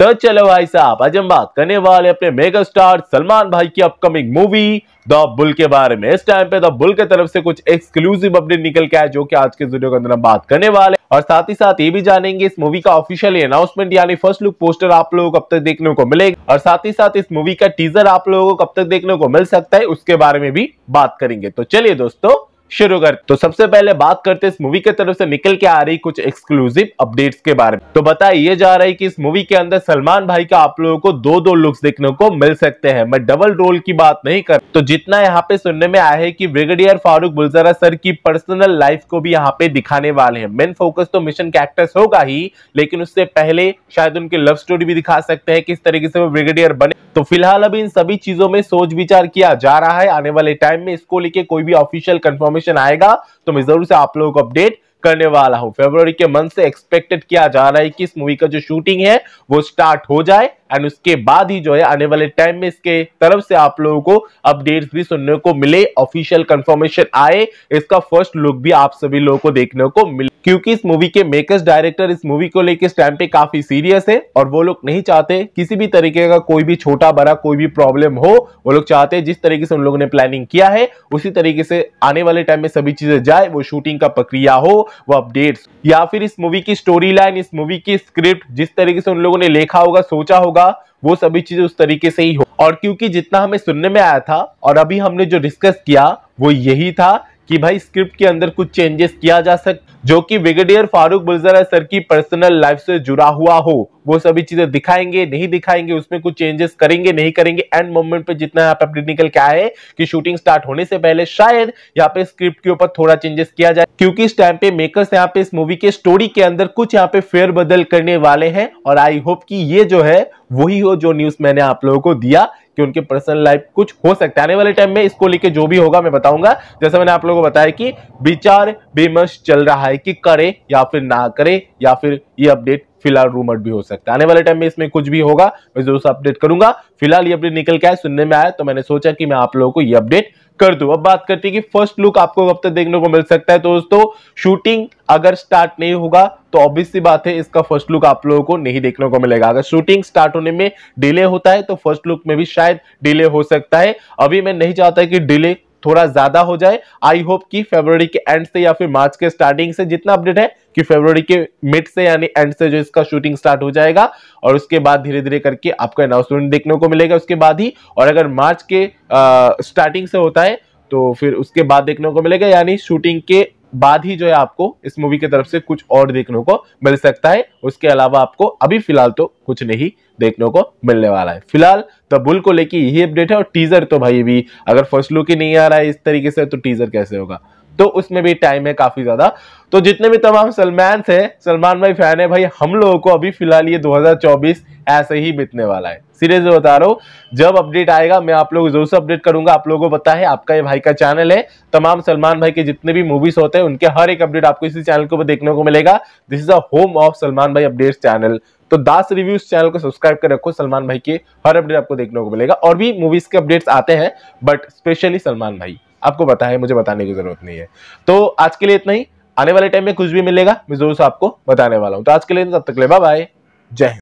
तो चलो भाई साहब आज हम बात करने वाले अपने मेगा स्टार सलमान भाई की अपकमिंग मूवी द बुल के बारे में इस टाइम पे द बुल के तरफ से कुछ एक्सक्लूसिव अपडेट निकल के आया जो कि आज के वीडियो के अंदर हम बात करने वाले और साथ ही साथ ये भी जानेंगे इस मूवी का ऑफिशियल अनाउंसमेंट यानी फर्स्ट लुक पोस्टर आप लोगों को कब तक देखने को मिलेगा और साथ ही साथ इस मूवी का टीजर आप लोगों को कब तक देखने को मिल सकता है उसके बारे में भी बात करेंगे तो चलिए दोस्तों शुरू कर तो सबसे पहले बात करते इस मूवी के तरफ से निकल के आ रही कुछ एक्सक्लूसिव अपडेट्स के बारे में तो बताया ये जा रहा है कि इस मूवी के अंदर सलमान भाई का आप लोगों को दो दो लुक्स देखने को मिल सकते हैं मैं डबल रोल की बात नहीं कर तो जितना यहाँ पे सुनने में आया है कि ब्रिगेडियर फारूक बुलजरा सर की पर्सनल लाइफ को भी यहाँ पे दिखाने वाले हैं मेन फोकस तो मिशन एक्टर्स होगा ही लेकिन उससे पहले शायद उनकी लव स्टोरी भी दिखा सकते हैं किस तरीके से वो ब्रिगेडियर बने तो फिलहाल अभी इन सभी चीजों में सोच विचार किया जा रहा है आने वाले टाइम में इसको लेके कोई भी ऑफिशियल कंफर्म इन्फॉर्मेशन आएगा तो मैं जरूर से आप लोगों को अपडेट करने वाला हूं फेबर के मंथ से एक्सपेक्टेड किया जा रहा है कि इस मूवी का जो शूटिंग है वो स्टार्ट हो जाए एंड उसके बाद ही जो है आने वाले टाइम में इसके तरफ से आप लोगों को अपडेट्स भी सुनने को मिले ऑफिशियल कंफर्मेशन आए इसका फर्स्ट लुक भी आप सभी लोगों को देखने को मिले क्योंकि इस मूवी के मेकर्स डायरेक्टर इस मूवी को लेकर इस टाइम पे काफी सीरियस है और वो लोग नहीं चाहते किसी भी तरीके का कोई भी छोटा बड़ा कोई भी प्रॉब्लम हो वो लोग चाहते हैं जिस तरीके से उन लोगों ने प्लानिंग किया है उसी तरीके से आने वाले टाइम में सभी चीजें जाए वो शूटिंग का प्रक्रिया हो वो अपडेट्स या फिर इस मूवी की स्टोरी लाइन इस मूवी की स्क्रिप्ट जिस तरीके से उन लोगों ने लिखा होगा सोचा होगा होगा वो सभी चीजें उस तरीके से ही हो और क्योंकि जितना हमें सुनने में आया था और अभी हमने जो डिस्कस किया वो यही था कि भाई स्क्रिप्ट के अंदर कुछ चेंजेस किया जा सक जो कि ब्रिगेडियर फारूक बुलजरा सर की पर्सनल लाइफ से जुड़ा हुआ हो वो सभी चीजें दिखाएंगे नहीं दिखाएंगे उसमें कुछ चेंजेस करेंगे नहीं करेंगे एंड मोमेंट पे जितना यहाँ पे अपडेट निकल के आए कि शूटिंग स्टार्ट होने से पहले शायद यहाँ पे स्क्रिप्ट के ऊपर थोड़ा चेंजेस किया जाए क्योंकि इस टाइम पे मेकर्स यहाँ पे इस मूवी के स्टोरी के अंदर कुछ यहाँ पे फेर बदल करने वाले हैं और आई होप कि ये जो है वही हो जो न्यूज मैंने आप लोगों को दिया कि उनके पर्सनल लाइफ कुछ हो सकता है आने वाले टाइम में इसको लेके जो भी होगा मैं बताऊंगा जैसे मैंने आप लोगों को बताया कि विचार विमर्श चल रहा है कि करे या फिर ना करे या फिर ये अपडेट फिलहाल रूमर भी हो सकता है आने वाले टाइम में इसमें कुछ भी होगा मैं जरूर से अपडेट करूंगा फिलहाल ये अपडेट निकल के आए सुनने में आया तो मैंने सोचा कि मैं आप लोगों को ये अपडेट कर दू अब बात करते हैं कि फर्स्ट लुक आपको कब तक देखने को मिल सकता है तो दोस्तों शूटिंग अगर स्टार्ट नहीं होगा तो ऑब्वियस सी बात है इसका फर्स्ट लुक आप लोगों को नहीं देखने को मिलेगा अगर शूटिंग स्टार्ट होने में डिले होता है तो फर्स्ट लुक में भी शायद डिले हो सकता है अभी मैं नहीं चाहता कि डिले थोड़ा ज्यादा हो जाए आई होप कि फेब्रवरी के एंड से या फिर मार्च के स्टार्टिंग से जितना अपडेट है कि फेब्रवरी के मिड से यानी एंड से जो इसका शूटिंग स्टार्ट हो जाएगा और उसके बाद धीरे धीरे करके आपका अनाउंसमेंट देखने को मिलेगा उसके बाद ही और अगर मार्च के स्टार्टिंग से होता है तो फिर उसके बाद देखने को मिलेगा यानी शूटिंग के बाद ही जो है आपको इस मूवी की तरफ से कुछ और देखने को मिल सकता है उसके अलावा आपको अभी फिलहाल तो कुछ नहीं देखने को मिलने वाला है फिलहाल तो बुल को लेके यही अपडेट है और टीजर तो भाई भी अगर फर्स्ट लुक ही नहीं आ रहा है इस तरीके से तो टीजर कैसे होगा तो उसमें भी टाइम है काफी ज्यादा तो जितने भी तमाम सलमान है सलमान भाई फैन है भाई हम लोगों को अभी फिलहाल ये 2024 ऐसे ही बीतने वाला है सीरियस बता रहा हूँ जब अपडेट आएगा मैं आप लोग जरूर से अपडेट करूंगा आप लोगों को पता है आपका ये भाई का चैनल है तमाम सलमान भाई के जितने भी मूवीज होते हैं उनके हर एक अपडेट आपको इसी चैनल के ऊपर देखने को मिलेगा this is a home of Salman भाई अपडेट चैनल तो दास रिव्यूज चैनल को सब्सक्राइब कर रखो सलमान भाई के हर अपडेट आपको देखने को मिलेगा और भी मूवीज के अपडेट्स आते हैं बट स्पेशली सलमान भाई आपको पता है मुझे बताने की जरूरत नहीं है तो आज के लिए इतना ही आने वाले टाइम में कुछ भी मिलेगा मैं जरूर से आपको बताने वाला हूँ तो आज के लिए तब तक ले बाय जय हिंद